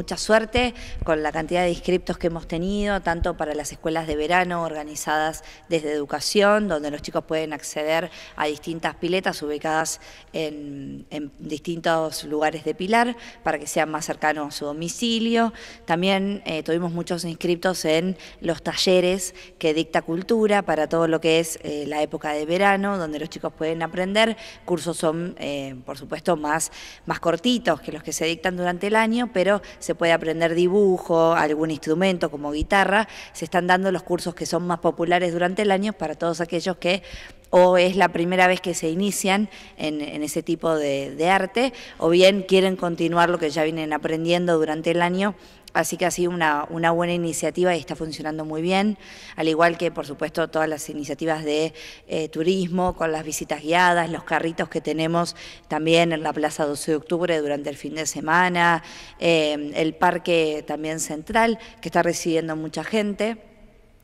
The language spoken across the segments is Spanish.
mucha suerte con la cantidad de inscriptos que hemos tenido, tanto para las escuelas de verano organizadas desde educación, donde los chicos pueden acceder a distintas piletas ubicadas en, distintos lugares de Pilar para que sean más cercanos a su domicilio. También eh, tuvimos muchos inscriptos en los talleres que dicta cultura para todo lo que es eh, la época de verano, donde los chicos pueden aprender. Cursos son, eh, por supuesto, más, más cortitos que los que se dictan durante el año, pero se se puede aprender dibujo, algún instrumento como guitarra, se están dando los cursos que son más populares durante el año para todos aquellos que o es la primera vez que se inician en, ese tipo de, arte, o bien quieren continuar lo que ya vienen aprendiendo durante el año. Así que ha sido una, buena iniciativa y está funcionando muy bien, al igual que, por supuesto, todas las iniciativas de eh, turismo, con las visitas guiadas, los carritos que tenemos también en la Plaza 12 de Octubre durante el fin de semana, eh, el parque también central, que está recibiendo mucha gente.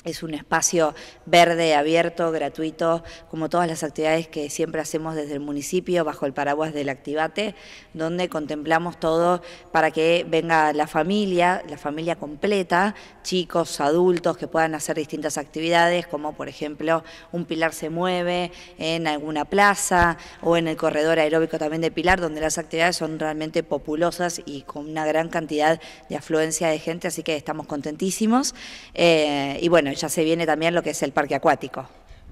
Es un espacio verde, abierto, gratuito, como todas las actividades que siempre hacemos desde el municipio, bajo el paraguas del Activate, donde contemplamos todo para que venga la familia, la familia completa, chicos, adultos, que puedan hacer distintas actividades, como por ejemplo un pilar se mueve en alguna plaza o en el corredor aeróbico también de Pilar, donde las actividades son realmente populosas y con una gran cantidad de afluencia de gente, así que estamos contentísimos. Eh, y bueno, ya se viene también lo que es el parque acuático.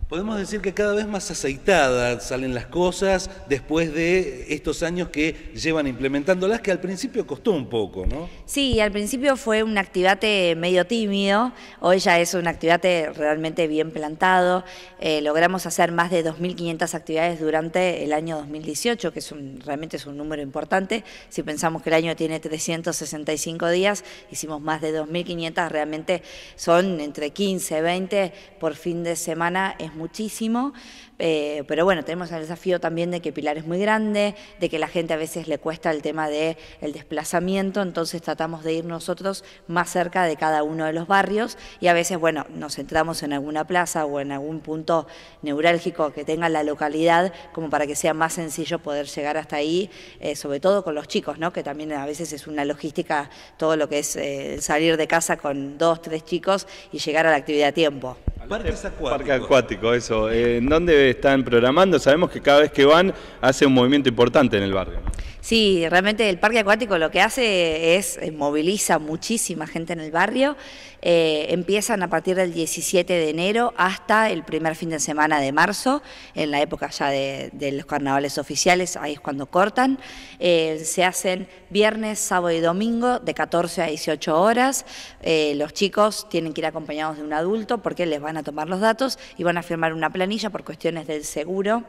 Podemos decir que cada vez más aceitadas salen las cosas después de estos años que llevan implementándolas, que al principio costó un poco, ¿no? Sí, al principio fue un activate medio tímido, hoy ya es un activate realmente bien plantado. Eh, logramos hacer más de 2.500 actividades durante el año 2018, que es un, realmente es un número importante. Si pensamos que el año tiene 365 días, hicimos más de 2.500, realmente son entre 15, 20 por fin de semana. Es muchísimo, eh, pero bueno, tenemos el desafío también de que Pilar es muy grande, de que la gente a veces le cuesta el tema del el desplazamiento, entonces tratamos de ir nosotros más cerca de cada uno de los barrios y a veces, bueno, nos centramos en alguna plaza o en algún punto neurálgico que tenga la localidad como para que sea más sencillo poder llegar hasta ahí, eh, sobre todo con los chicos, ¿no? que también a veces es una logística todo lo que es eh, salir de casa con dos, tres chicos y llegar a la actividad a tiempo. Parques Parque acuático, eso. Eh, ¿En dónde están programando? Sabemos que cada vez que van hace un movimiento importante en el barrio. Sí, realmente el parque acuático lo que hace es eh, moviliza muchísima gente en el barrio. Eh, empiezan a partir del 17 de enero hasta el primer fin de semana de marzo, en la época ya de, los carnavales oficiales, ahí es cuando cortan. Eh, se hacen viernes, sábado y domingo de 14 a 18 horas. los chicos tienen que ir acompañados de un adulto porque les van a tomar los datos y van a firmar una planilla por cuestiones del seguro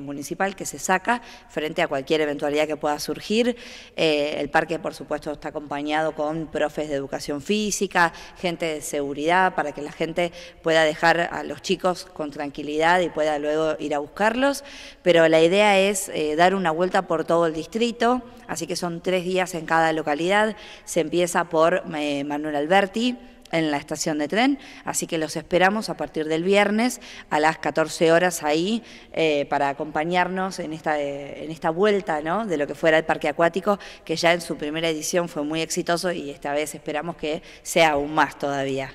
municipal que se saca frente a cualquier eventualidad que pueda a surgir. Eh, el parque, por supuesto, está acompañado con profes de educación física, gente de seguridad, para que la gente pueda dejar a los chicos con tranquilidad y pueda luego ir a buscarlos. Pero la idea es eh, dar una vuelta por todo el distrito, así que son tres días en cada localidad. Se empieza por eh, Manuel Alberti en la estación de tren, así que los esperamos a partir del viernes a las 14 horas ahí eh, para acompañarnos en esta, eh, en esta vuelta de lo que fuera el parque acuático, que ya en su primera edición fue muy exitoso y esta vez esperamos que sea aún más todavía.